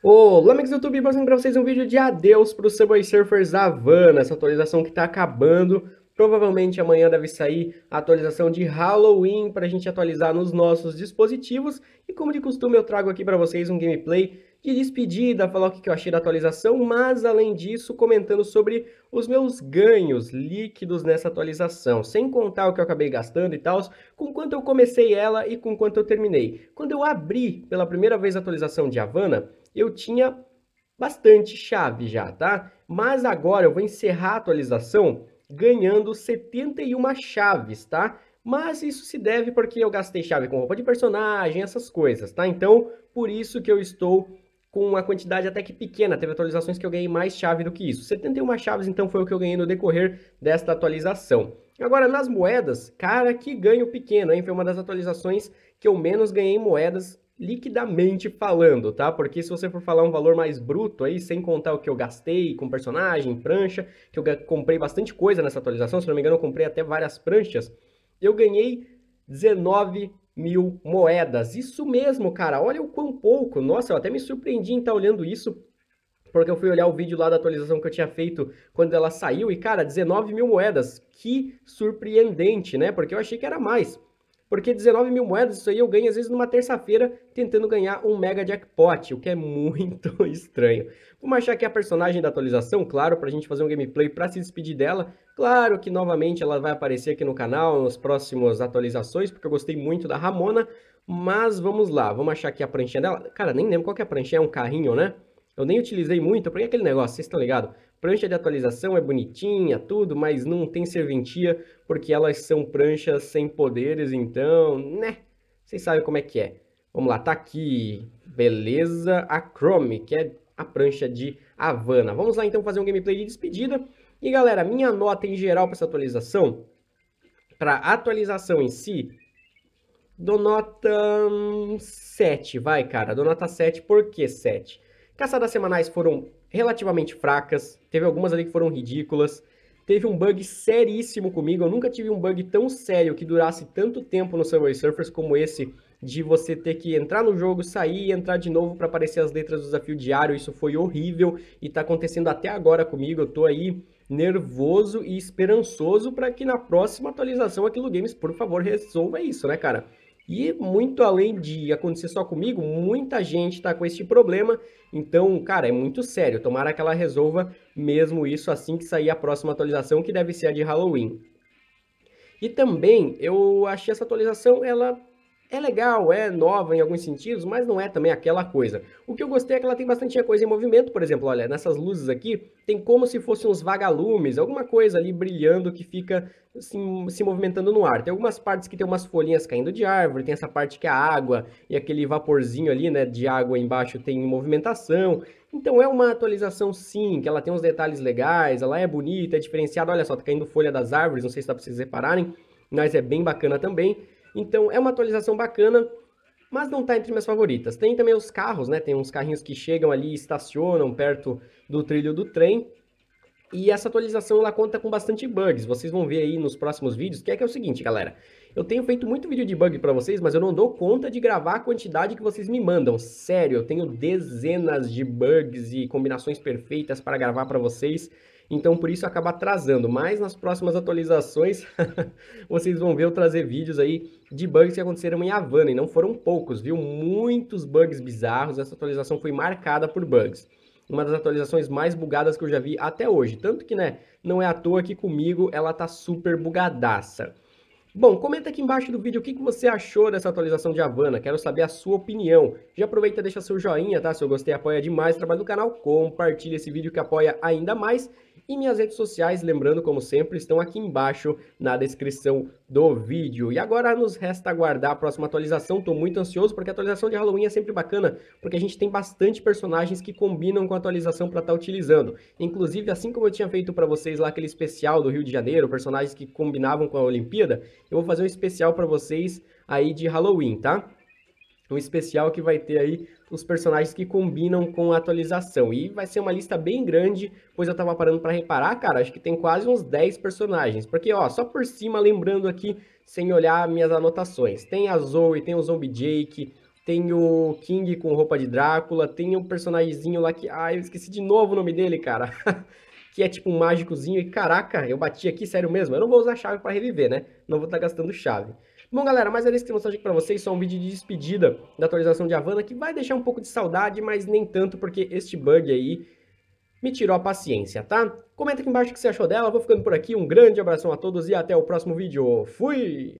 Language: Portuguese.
Olá, amigos do YouTube, fazendo para vocês um vídeo de adeus para o Subway Surfers Havana, essa atualização que está acabando. Provavelmente amanhã deve sair a atualização de Halloween para a gente atualizar nos nossos dispositivos. E como de costume, eu trago aqui para vocês um gameplay de despedida, falar o que eu achei da atualização, mas além disso, comentando sobre os meus ganhos líquidos nessa atualização, sem contar o que eu acabei gastando e tal, com quanto eu comecei ela e com quanto eu terminei. Quando eu abri pela primeira vez a atualização de Havana, eu tinha bastante chave já, tá? Mas agora eu vou encerrar a atualização ganhando 71 chaves, tá? Mas isso se deve porque eu gastei chave com roupa de personagem, essas coisas, tá? Então, por isso que eu estou com uma quantidade até que pequena, teve atualizações que eu ganhei mais chave do que isso. 71 chaves, então, foi o que eu ganhei no decorrer desta atualização. Agora, nas moedas, cara, que ganho pequeno, hein? Foi uma das atualizações que eu menos ganhei moedas liquidamente falando, tá? Porque se você for falar um valor mais bruto aí, sem contar o que eu gastei com personagem, prancha, que eu comprei bastante coisa nessa atualização, se não me engano eu comprei até várias pranchas, eu ganhei 19 mil moedas. Isso mesmo, cara, olha o quão pouco. Nossa, eu até me surpreendi em estar tá olhando isso, porque eu fui olhar o vídeo lá da atualização que eu tinha feito quando ela saiu, e cara, 19 mil moedas, que surpreendente, né? Porque eu achei que era mais porque 19 mil moedas, isso aí eu ganho às vezes numa terça-feira tentando ganhar um mega jackpot, o que é muito estranho. Vamos achar aqui a personagem da atualização, claro, para a gente fazer um gameplay para se despedir dela. Claro que novamente ela vai aparecer aqui no canal nas próximas atualizações, porque eu gostei muito da Ramona, mas vamos lá, vamos achar aqui a pranchinha dela. Cara, nem lembro qual que é a pranchinha, é um carrinho, né? Eu nem utilizei muito, porque é aquele negócio, vocês estão ligados? Prancha de atualização é bonitinha, tudo, mas não tem serventia porque elas são pranchas sem poderes, então, né? Vocês sabem como é que é. Vamos lá, tá aqui. Beleza, a Chrome, que é a prancha de Havana. Vamos lá então fazer um gameplay de despedida. E galera, minha nota em geral para essa atualização, para atualização em si, dou nota 7, hum, vai cara, dou nota 7, por que 7? Caçadas semanais foram relativamente fracas, teve algumas ali que foram ridículas. Teve um bug seríssimo comigo, eu nunca tive um bug tão sério que durasse tanto tempo no Subway Surfers como esse de você ter que entrar no jogo, sair e entrar de novo para aparecer as letras do desafio diário. Isso foi horrível e tá acontecendo até agora comigo. Eu tô aí nervoso e esperançoso para que na próxima atualização aquilo Games, por favor, resolva isso, né, cara? E muito além de acontecer só comigo, muita gente está com esse problema. Então, cara, é muito sério. Tomara que ela resolva mesmo isso assim que sair a próxima atualização, que deve ser a de Halloween. E também eu achei essa atualização ela é legal, é nova em alguns sentidos, mas não é também aquela coisa. O que eu gostei é que ela tem bastante coisa em movimento, por exemplo, olha, nessas luzes aqui, tem como se fossem uns vagalumes, alguma coisa ali brilhando que fica assim, se movimentando no ar. Tem algumas partes que tem umas folhinhas caindo de árvore, tem essa parte que é água, e aquele vaporzinho ali, né, de água embaixo tem movimentação. Então é uma atualização sim, que ela tem uns detalhes legais, ela é bonita, é diferenciada, olha só, tá caindo folha das árvores, não sei se dá pra vocês repararem, mas é bem bacana também. Então é uma atualização bacana, mas não está entre minhas favoritas. Tem também os carros, né? Tem uns carrinhos que chegam ali e estacionam perto do trilho do trem. E essa atualização ela conta com bastante bugs. Vocês vão ver aí nos próximos vídeos, que é que é o seguinte, galera. Eu tenho feito muito vídeo de bug para vocês, mas eu não dou conta de gravar a quantidade que vocês me mandam. Sério, eu tenho dezenas de bugs e combinações perfeitas para gravar para vocês. Então, por isso acaba atrasando. Mas nas próximas atualizações, vocês vão ver eu trazer vídeos aí de bugs que aconteceram em Havana. E não foram poucos, viu? Muitos bugs bizarros. Essa atualização foi marcada por bugs uma das atualizações mais bugadas que eu já vi até hoje. Tanto que, né, não é à toa que comigo ela tá super bugadaça. Bom, comenta aqui embaixo do vídeo o que, que você achou dessa atualização de Havana, quero saber a sua opinião. Já aproveita e deixa seu joinha, tá? Se eu gostei, apoia demais o trabalho do canal, compartilha esse vídeo que apoia ainda mais e minhas redes sociais, lembrando como sempre, estão aqui embaixo na descrição do vídeo. E agora nos resta aguardar a próxima atualização. Estou muito ansioso porque a atualização de Halloween é sempre bacana, porque a gente tem bastante personagens que combinam com a atualização para estar tá utilizando. Inclusive, assim como eu tinha feito para vocês lá aquele especial do Rio de Janeiro, personagens que combinavam com a Olimpíada, eu vou fazer um especial para vocês aí de Halloween, tá? Um especial que vai ter aí os personagens que combinam com a atualização. E vai ser uma lista bem grande, pois eu tava parando para reparar, cara, acho que tem quase uns 10 personagens. Porque, ó, só por cima, lembrando aqui, sem olhar minhas anotações, tem a Zoe, tem o Zombie Jake, tem o King com roupa de Drácula, tem um personagemzinho lá que... Ah, eu esqueci de novo o nome dele, cara. que é tipo um mágicozinho, e caraca, eu bati aqui, sério mesmo, eu não vou usar chave para reviver, né? Não vou estar tá gastando chave. Bom, galera, mas era isso que não aqui para vocês, só um vídeo de despedida da atualização de Havana, que vai deixar um pouco de saudade, mas nem tanto, porque este bug aí me tirou a paciência, tá? Comenta aqui embaixo o que você achou dela, vou ficando por aqui, um grande abração a todos e até o próximo vídeo. Fui!